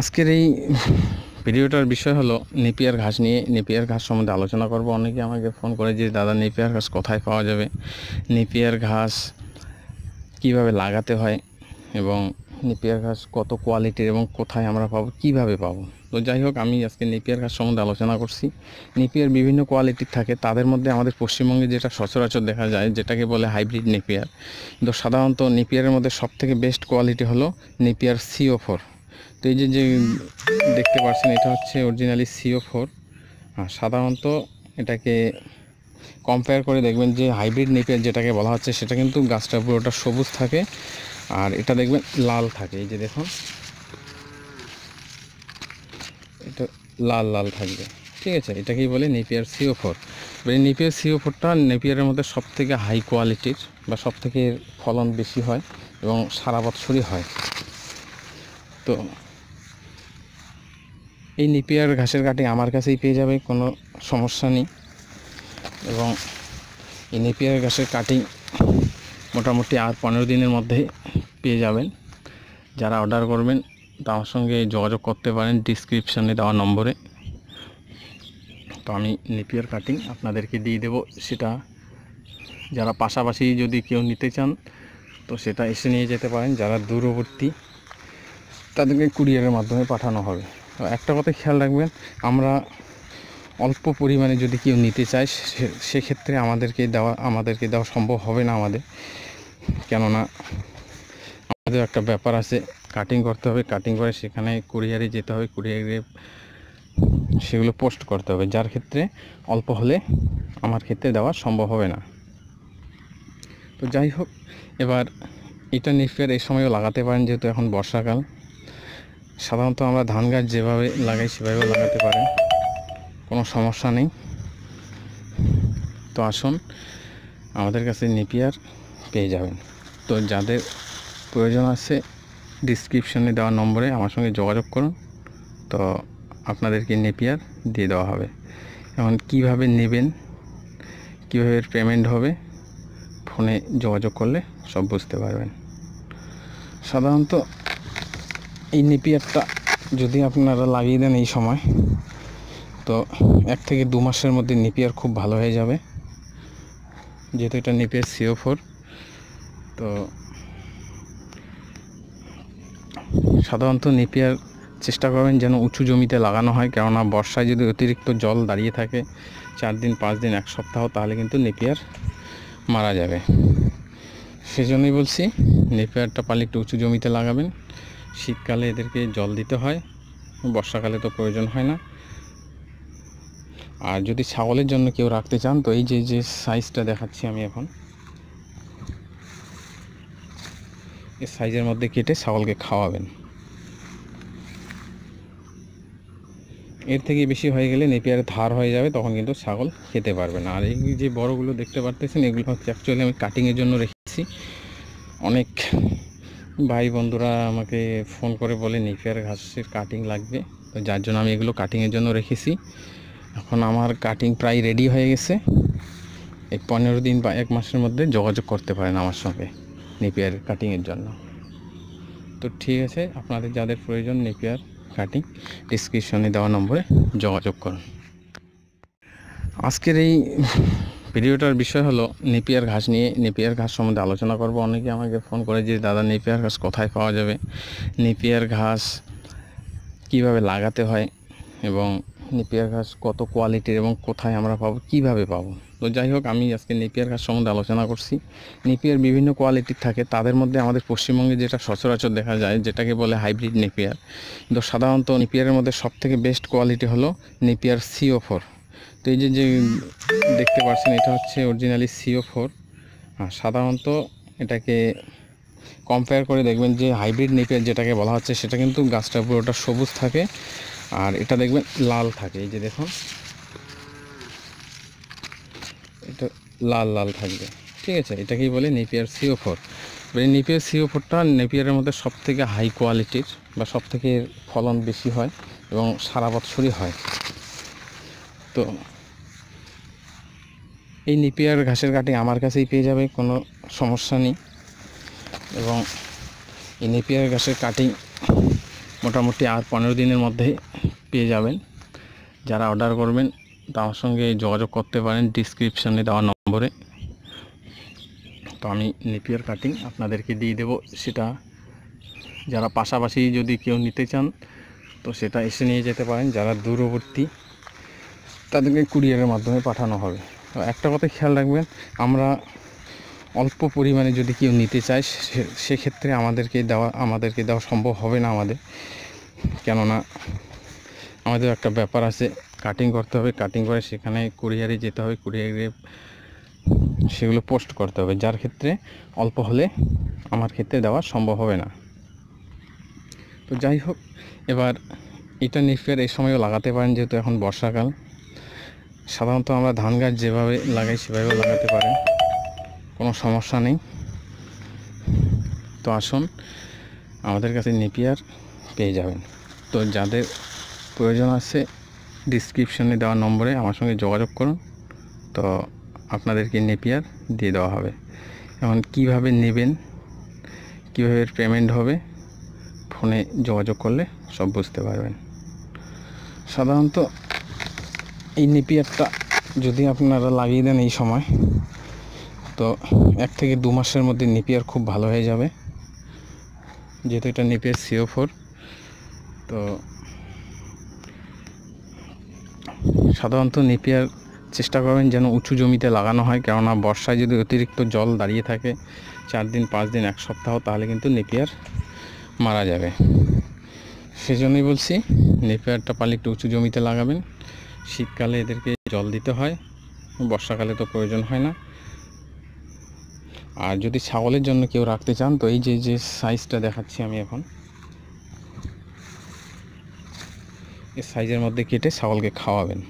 আজকের এই ভিডিওটার বিষয় হলো নেপিয়ার ঘাস নিয়ে নেপিয়ার ঘাস সম্বন্ধে আলোচনা করব অনেকে আমাকে ফোন করে যে দাদা নেপিয়ার ঘাস কোথায় পাওয়া যাবে নেপিয়ার ঘাস কিভাবে লাগাতে হয় এবং নেপিয়ার ঘাস কত কোয়ালিটির এবং কোথায় আমরা পাবো কিভাবে পাবো তো যাই হোক আমি আজকে নেপিয়ার ঘাস সম্বন্ধে আলোচনা করছি নেপিয়ার বিভিন্ন কোয়ালিটির থাকে তাদের মধ্যে আমাদের পশ্চিমবঙ্গে যেটা সচরাচর দেখা যায় যেটাকে বলে হাইব্রিড নেপিয়ার কিন্তু সাধারণত নেপিয়ারের মধ্যে সবথেকে বেস্ট কোয়ালিটি হলো নেপিয়ার সিও ফোর তো এই যে যে দেখতে পাচ্ছেন এটা হচ্ছে অরিজিনালি সিও ফোর আর সাধারণত এটাকে কম্পেয়ার করে দেখবেন যে হাইব্রিড নিপের যেটাকে বলা হচ্ছে সেটা কিন্তু গাছটা পুরোটা সবুজ থাকে আর এটা দেখবেন লাল থাকে এই যে দেখুন এটা লাল লাল থাকবে ঠিক আছে এটাকেই বলে নেপিয়ার সিও ফোর এবার নেপিয়ার সিও ফোরটা নেপিয়ারের মধ্যে সব থেকে হাই কোয়ালিটির বা সবথেকে ফলন বেশি হয় এবং সারা বছরই হয় তো এই নিপিয়ার ঘাসের কাটি আমার কাছেই পেয়ে যাবে কোনো সমস্যা নেই এবং এই নেপিয়ার ঘাসের কাটিং মোটামুটি আর পনেরো দিনের মধ্যে পেয়ে যাবেন যারা অর্ডার করবেন তার সঙ্গে যোগাযোগ করতে পারেন ডিসক্রিপশানে দেওয়া নম্বরে তো আমি নেপিয়ার কাটিং আপনাদেরকে দিয়ে দেব সেটা যারা পাশাপাশি যদি কেউ নিতে চান তো সেটা এসে নিয়ে যেতে পারেন যারা দূরবর্তী তাদেরকে কুরিয়ারের মাধ্যমে পাঠানো হবে একটা কথা খেয়াল রাখবেন আমরা অল্প পরিমাণে যদি কেউ নিতে চায় সেক্ষেত্রে আমাদেরকে দেওয়া আমাদেরকে দেওয়া সম্ভব হবে না আমাদের কেননা আমাদের একটা ব্যাপার আছে কাটিং করতে হবে কাটিং করে সেখানে কুরিয়ারে যেতে হবে কুরিয়ারে সেগুলো পোস্ট করতে হবে যার ক্ষেত্রে অল্প হলে আমার ক্ষেত্রে দেওয়া সম্ভব হবে না তো যাই হোক এবার এটা নিফের এই সময়ও লাগাতে পারেন যেহেতু এখন বর্ষাকাল সাধারণত আমরা ধান গাছ যেভাবে লাগাই সেভাবে লাগাতে পারে কোনো সমস্যা নেই তো আসুন আমাদের কাছে নেপিয়ার পেয়ে যাবেন তো যাদের প্রয়োজন আছে ডিসক্রিপশনে দেওয়া নম্বরে আমার সঙ্গে যোগাযোগ করুন তো আপনাদেরকে নেপিয়ার দিয়ে দেওয়া হবে এখন কিভাবে নেবেন কীভাবে পেমেন্ট হবে ফোনে যোগাযোগ করলে সব বুঝতে পারবেন সাধারণত এই নেপিয়ারটা যদি আপনারা লাগিয়ে দেন এই সময় তো এক থেকে দু মাসের মধ্যে নেপিয়ার খুব ভালো হয়ে যাবে যেহেতু এটা নেপিয়ার সিও ফোর তো সাধারণত নেপিয়ার চেষ্টা করবেন যেন উঁচু জমিতে লাগানো হয় কেননা বর্ষায় যদি অতিরিক্ত জল দাঁড়িয়ে থাকে চার দিন পাঁচ দিন এক সপ্তাহ তাহলে কিন্তু নেপিয়ার মারা যাবে সেজন্যই বলছি নেপিয়ারটা পালে একটু উঁচু জমিতে লাগাবেন শীতকালে এদেরকে জল দিতে হয় বর্ষাকালে তো প্রয়োজন হয় না আর যদি ছাগলের জন্য কেউ রাখতে চান তো এই যে যে সাইজটা দেখাচ্ছি আমি এখন এই সাইজের মধ্যে কেটে ছাগলকে খাওয়াবেন এর থেকে বেশি হয়ে গেলে নেপিয়ার ধার হয়ে যাবে তখন কিন্তু ছাগল খেতে পারবে না আর এই যে বড়গুলো দেখতে পারতেছেন এগুলো হচ্ছে অ্যাকচুয়ালি আমি কাটিংয়ের জন্য রেখেছি অনেক ভাই বন্ধুরা আমাকে ফোন করে বলে নেপিয়ার ঘাসের কাটিং লাগবে তো যার জন্য আমি এগুলো কাটিংয়ের জন্য রেখেছি এখন আমার কাটিং প্রায় রেডি হয়ে গেছে এই পনেরো দিন বা এক মাসের মধ্যে যোগাযোগ করতে পারেন আমার সঙ্গে নেপিয়ার কাটিংয়ের জন্য তো ঠিক আছে আপনাদের যাদের প্রয়োজন নেপিয়ার কাটিং ডিসক্রিপশনে দেওয়া নম্বরে যোগাযোগ করুন আজকের এই ভিডিওটার বিষয় হলো নেপিয়ার ঘাস নিয়ে নেপিয়ার ঘাস সম্বন্ধে আলোচনা করব অনেকে আমাকে ফোন করে যে দাদা নেপিয়ার ঘাস কোথায় পাওয়া যাবে নেপিয়ার ঘাস কিভাবে লাগাতে হয় এবং নেপিয়ার ঘাস কত কোয়ালিটির এবং কোথায় আমরা পাবো কিভাবে পাবো তো যাই হোক আমি আজকে নেপিয়ার ঘাস সম্বন্ধে আলোচনা করছি নেপিয়ার বিভিন্ন কোয়ালিটির থাকে তাদের মধ্যে আমাদের পশ্চিমবঙ্গে যেটা সচরাচর দেখা যায় যেটাকে বলে হাইব্রিড নেপিয়ার কিন্তু সাধারণত নেপিয়ারের মধ্যে সবথেকে বেস্ট কোয়ালিটি হলো নেপিয়ার সিও ফোর তো এই যে যে দেখতে পাচ্ছেন এটা হচ্ছে অরিজিনালি সিও ফোর সাধারণত এটাকে কম্পেয়ার করে দেখবেন যে হাইব্রিড নিপের যেটাকে বলা হচ্ছে সেটা কিন্তু গাছটা পুরোটা সবুজ থাকে আর এটা দেখবেন লাল থাকে এই যে দেখুন এটা লাল লাল থাকবে ঠিক আছে এটাকেই বলে নেপিয়ার সিও ফোর এই নেপিয়ার সিও ফোরটা নেপিয়ারের মধ্যে সব থেকে হাই কোয়ালিটির বা সব থেকে ফলন বেশি হয় এবং সারা বছরই হয় তো এই নিপিয়ার ঘাসের কাটি আমার কাছেই পেয়ে যাবে কোনো সমস্যা নেই এবং এই নিপিয়ার ঘাসের কাটিং মোটামুটি আর পনেরো দিনের মধ্যে পেয়ে যাবেন যারা অর্ডার করবেন তার সঙ্গে যোগাযোগ করতে পারেন ডিসক্রিপশানে দেওয়া নম্বরে তো আমি নেপিয়ার কাটিং আপনাদেরকে দিয়ে দেব সেটা যারা পাশাপাশি যদি কেউ নিতে চান তো সেটা এসে নিয়ে যেতে পারেন যারা দূরবর্তী তাদেরকে কুরিয়ারের মাধ্যমে পাঠানো হবে তো একটা কথা খেয়াল রাখবেন আমরা অল্প পরিমাণে যদি কেউ নিতে চায় সেক্ষেত্রে আমাদেরকে দেওয়া আমাদেরকে দেওয়া সম্ভব হবে না আমাদের কেননা আমাদের একটা ব্যাপার আছে কাটিং করতে হবে কাটিং করে সেখানে কুরিয়ারে যেতে হবে কুরিয়ারে সেগুলো পোস্ট করতে হবে যার ক্ষেত্রে অল্প হলে আমার ক্ষেত্রে দেওয়া সম্ভব হবে না তো যাই হোক এবার এটা নিফের এই সময়ও লাগাতে পারেন যেহেতু এখন বর্ষাকাল সাধারণত আমরা ধান গাছ যেভাবে লাগাই সেভাবে লাগাতে পারেন কোনো সমস্যা নেই তো আসুন আমাদের কাছে নেপিয়ার পেয়ে যাবেন তো যাদের প্রয়োজন আছে ডিসক্রিপশনে দেওয়া নম্বরে আমার সঙ্গে যোগাযোগ করুন তো আপনাদেরকে নেপিয়ার দিয়ে দেওয়া হবে এখন কিভাবে নেবেন কীভাবে পেমেন্ট হবে ফোনে যোগাযোগ করলে সব বুঝতে পারবেন সাধারণত এই নিপিয়ারটা যদি আপনারা লাগিয়ে দেন এই সময় তো এক থেকে দু মাসের মধ্যে নিপিয়ার খুব ভালো হয়ে যাবে যেহেতু এটা নেপিয়ার সিও ফোর তো সাধারণত নিপিয়ার চেষ্টা করবেন যেন উঁচু জমিতে লাগানো হয় কেননা বর্ষায় যদি অতিরিক্ত জল দাঁড়িয়ে থাকে চার দিন পাঁচ দিন এক সপ্তাহ তাহলে কিন্তু নেপিয়ার মারা যাবে সেজন্যই বলছি নেপিয়ারটা পালে একটু উঁচু জমিতে লাগাবেন শীতকালে এদেরকে জল দিতে হয় বর্ষাকালে তো প্রয়োজন হয় না আর যদি ছাগলের জন্য কেউ রাখতে চান তো এই যে যে সাইজটা দেখাচ্ছি আমি এখন এই সাইজের মধ্যে কেটে ছাগলকে খাওয়াবেন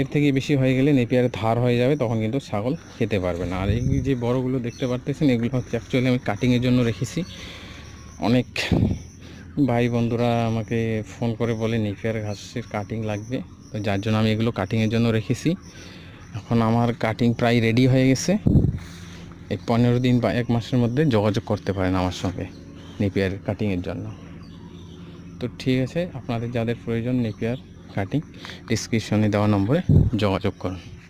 এর থেকে বেশি হয়ে গেলে নেপিয়ার ধার হয়ে যাবে তখন কিন্তু ছাগল খেতে পারবে না আর এই যে বড়গুলো দেখতে পারতেছেন এগুলো হচ্ছে অ্যাকচুয়ালি আমি কাটিংয়ের জন্য রেখেছি অনেক ভাই বন্ধুরা আমাকে ফোন করে বলে নেপিয়ার ঘাসের কাটিং লাগবে তো যার জন্য আমি এগুলো কাটিংয়ের জন্য রেখেছি এখন আমার কাটিং প্রায় রেডি হয়ে গেছে এই পনেরো দিন বা এক মাসের মধ্যে যোগাযোগ করতে পারেন আমার সঙ্গে নেপিয়ার কাটিংয়ের জন্য তো ঠিক আছে আপনাদের যাদের প্রয়োজন নেপিয়ার কাটিং ডিসক্রিপশনে দেওয়া নম্বরে যোগাযোগ করুন